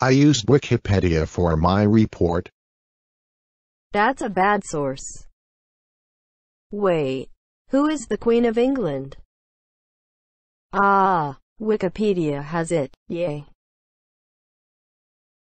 I used Wikipedia for my report. That's a bad source. Wait, who is the Queen of England? Ah, Wikipedia has it, yay.